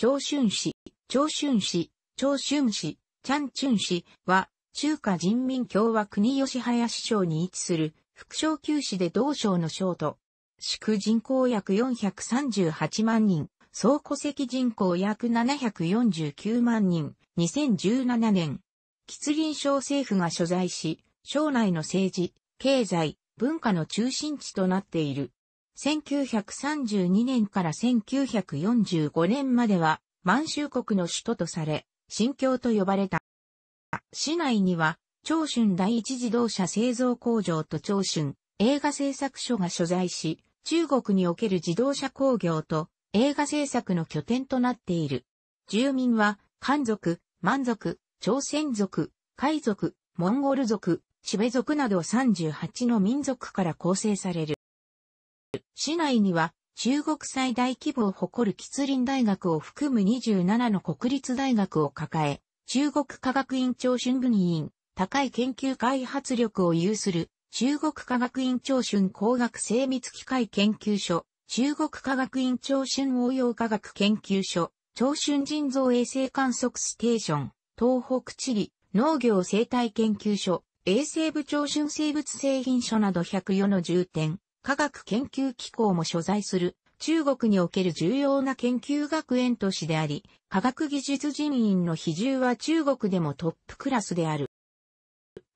長春市、長春市、長春市、チャンチュン市は、中華人民共和国吉林省に位置する、副省級市で同省の省と、市区人口約438万人、総戸籍人口約749万人、2017年、吉林省政府が所在し、省内の政治、経済、文化の中心地となっている。1932年から1945年までは満州国の首都とされ、新京と呼ばれた。市内には、長春第一自動車製造工場と長春映画製作所が所在し、中国における自動車工業と映画製作の拠点となっている。住民は、漢族、満族、朝鮮族、海族、モンゴル族、チベ族など38の民族から構成される。市内には中国最大規模を誇る吉林大学を含む27の国立大学を抱え、中国科学院長春分院、高い研究開発力を有する中国科学院長春工学精密機械研究所、中国科学院長春応用科学研究所、長春人造衛星観測ステーション、東北地理、農業生態研究所、衛生部長春生物製品所など104の重点、科学研究機構も所在する中国における重要な研究学園都市であり、科学技術人員の比重は中国でもトップクラスである。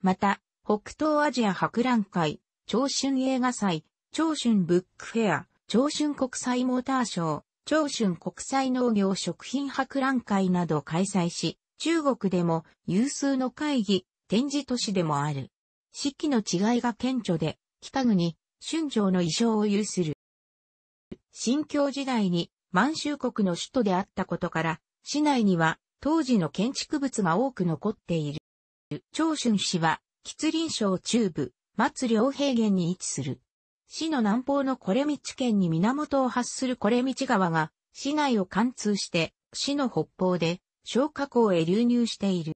また、北東アジア博覧会、長春映画祭、長春ブックフェア、長春国際モーターショー、長春国際農業食品博覧会など開催し、中国でも有数の会議、展示都市でもある。四季の違いが顕著で、北国、春城の意匠を有する。新京時代に満州国の首都であったことから、市内には当時の建築物が多く残っている。長春市は、吉林省中部、松両平原に位置する。市の南方のこれ道県に源を発するこれ道川が、市内を貫通して、市の北方で、小河口へ流入している。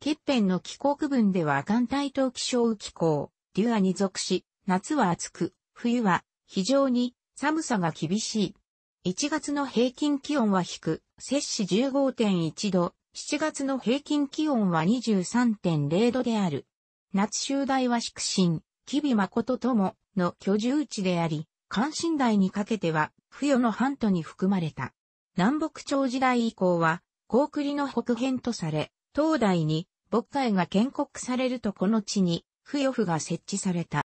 欠片の気候区分では岩体と気象気候、デュアに属し、夏は暑く、冬は非常に寒さが厳しい。1月の平均気温は低く、摂氏15.1度、7月の平均気温は23.0度である。夏秋大は宿神、吉備誠ともの居住地であり、関心大にかけては、不与の半島に含まれた。南北朝時代以降は、高栗の北辺とされ、東大に、北海が建国されるとこの地に、不与府が設置された。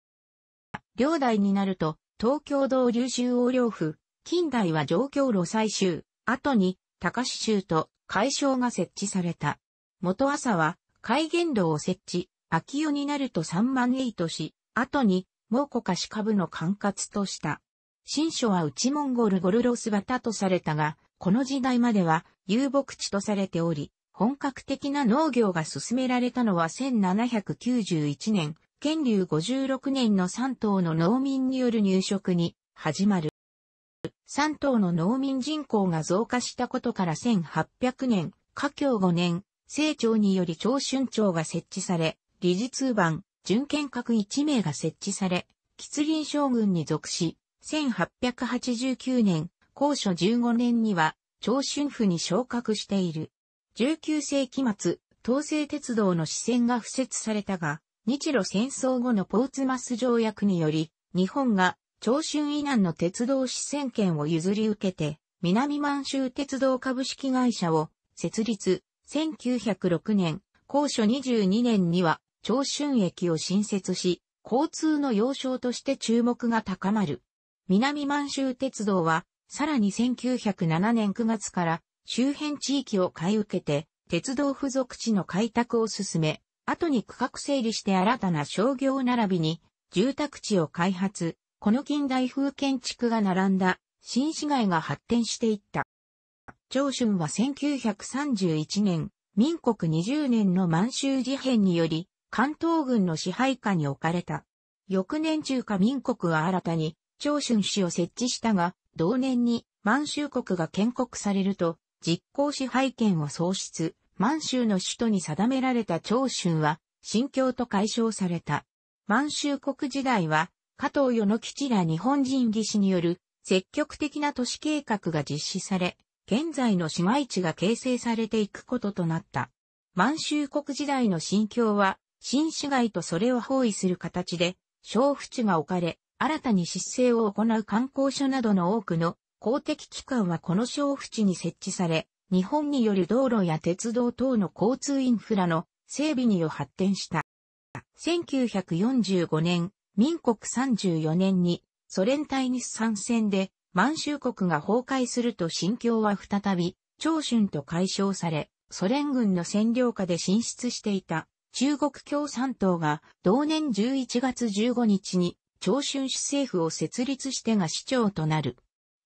両代になると、東京道流州横領府、近代は上京路採集、後に高市州と海省が設置された。元朝は海原路を設置、秋代になると三万 e とし、後に蒙古か子株の管轄とした。新書は内モンゴルゴルロスバタとされたが、この時代までは遊牧地とされており、本格的な農業が進められたのは1791年、建立56年の3党の農民による入植に始まる。3党の農民人口が増加したことから1800年、華僑5年、清朝により長春庁が設置され、理事通番、準建閣1名が設置され、吉林将軍に属し、1889年、高所15年には、長春府に昇格している。19世紀末、東西鉄道の支線が敷設されたが、日露戦争後のポーツマス条約により、日本が長春以南の鉄道支線権を譲り受けて、南満州鉄道株式会社を設立、1906年、高所22年には長春駅を新設し、交通の要衝として注目が高まる。南満州鉄道は、さらに1907年9月から周辺地域を買い受けて、鉄道付属地の開拓を進め、後に区画整理して新たな商業並びに、住宅地を開発、この近代風建築が並んだ、新市街が発展していった。長春は1931年、民国20年の満州事変により、関東軍の支配下に置かれた。翌年中華民国は新たに、長春市を設置したが、同年に満州国が建国されると、実行支配権を喪失、満州の首都に定められた長春は、新京と解消された。満州国時代は、加藤与之吉ら日本人技師による積極的な都市計画が実施され、現在の市街地が形成されていくこととなった。満州国時代の新京は、新市街とそれを包囲する形で、小府地が置かれ、新たに失政を行う観光所などの多くの公的機関はこの小府地に設置され、日本による道路や鉄道等の交通インフラの整備によ発展した。1945年、民国34年にソ連対日参戦で満州国が崩壊すると心境は再び長春と解消され、ソ連軍の占領下で進出していた中国共産党が同年11月15日に長春市政府を設立してが市長となる。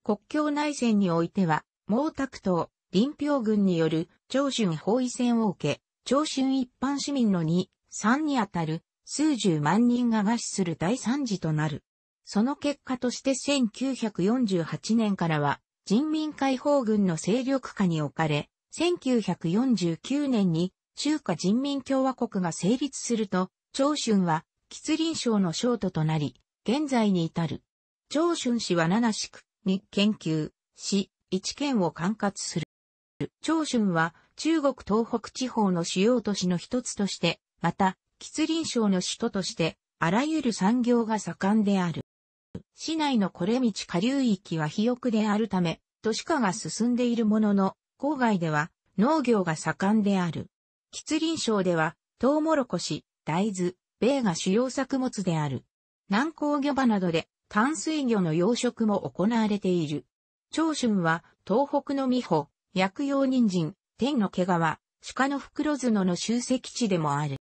国境内戦においては毛沢東、林彪軍による長春包囲戦を受け、長春一般市民の2、3にあたる数十万人が餓死する大惨事となる。その結果として1948年からは人民解放軍の勢力下に置かれ、1949年に中華人民共和国が成立すると、長春は吉林省の省都となり、現在に至る。長春市は七市区に研究、市、一県を管轄する。長春は中国東北地方の主要都市の一つとして、また、吉林省の首都として、あらゆる産業が盛んである。市内のこれ道下流域は肥沃であるため、都市化が進んでいるものの、郊外では農業が盛んである。吉林省では、トウモロコシ、大豆、米が主要作物である。南高魚場などで淡水魚の養殖も行われている。長春は東北の美穂、薬用人参、天の毛皮、鹿の袋角の集積地でもある。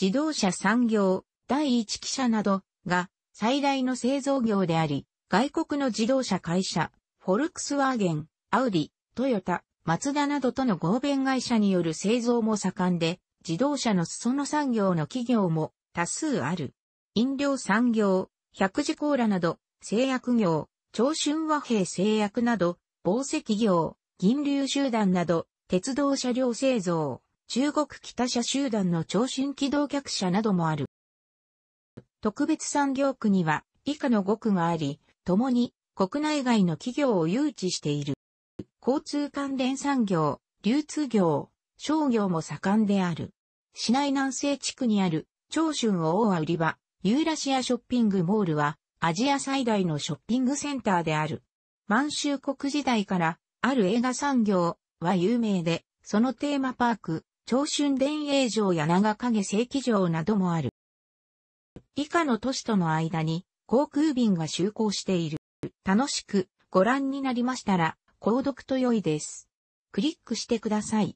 自動車産業、第一汽車などが最大の製造業であり、外国の自動車会社、フォルクスワーゲン、アウディ、トヨタ、マツダなどとの合弁会社による製造も盛んで、自動車の裾野産業の企業も多数ある。飲料産業、百事コーラなど、製薬業、長春和平製薬など、防石業、銀流集団など、鉄道車両製造、中国北車集団の長春機動客車などもある。特別産業区には以下の5区があり、共に国内外の企業を誘致している。交通関連産業、流通業、商業も盛んである。市内南西地区にある長春大和売り場、ユーラシアショッピングモールはアジア最大のショッピングセンターである。満州国時代からある映画産業は有名で、そのテーマパーク、長春田営城や長影正規城などもある。以下の都市との間に航空便が就航している。楽しくご覧になりましたら、購読と良いです。クリックしてください。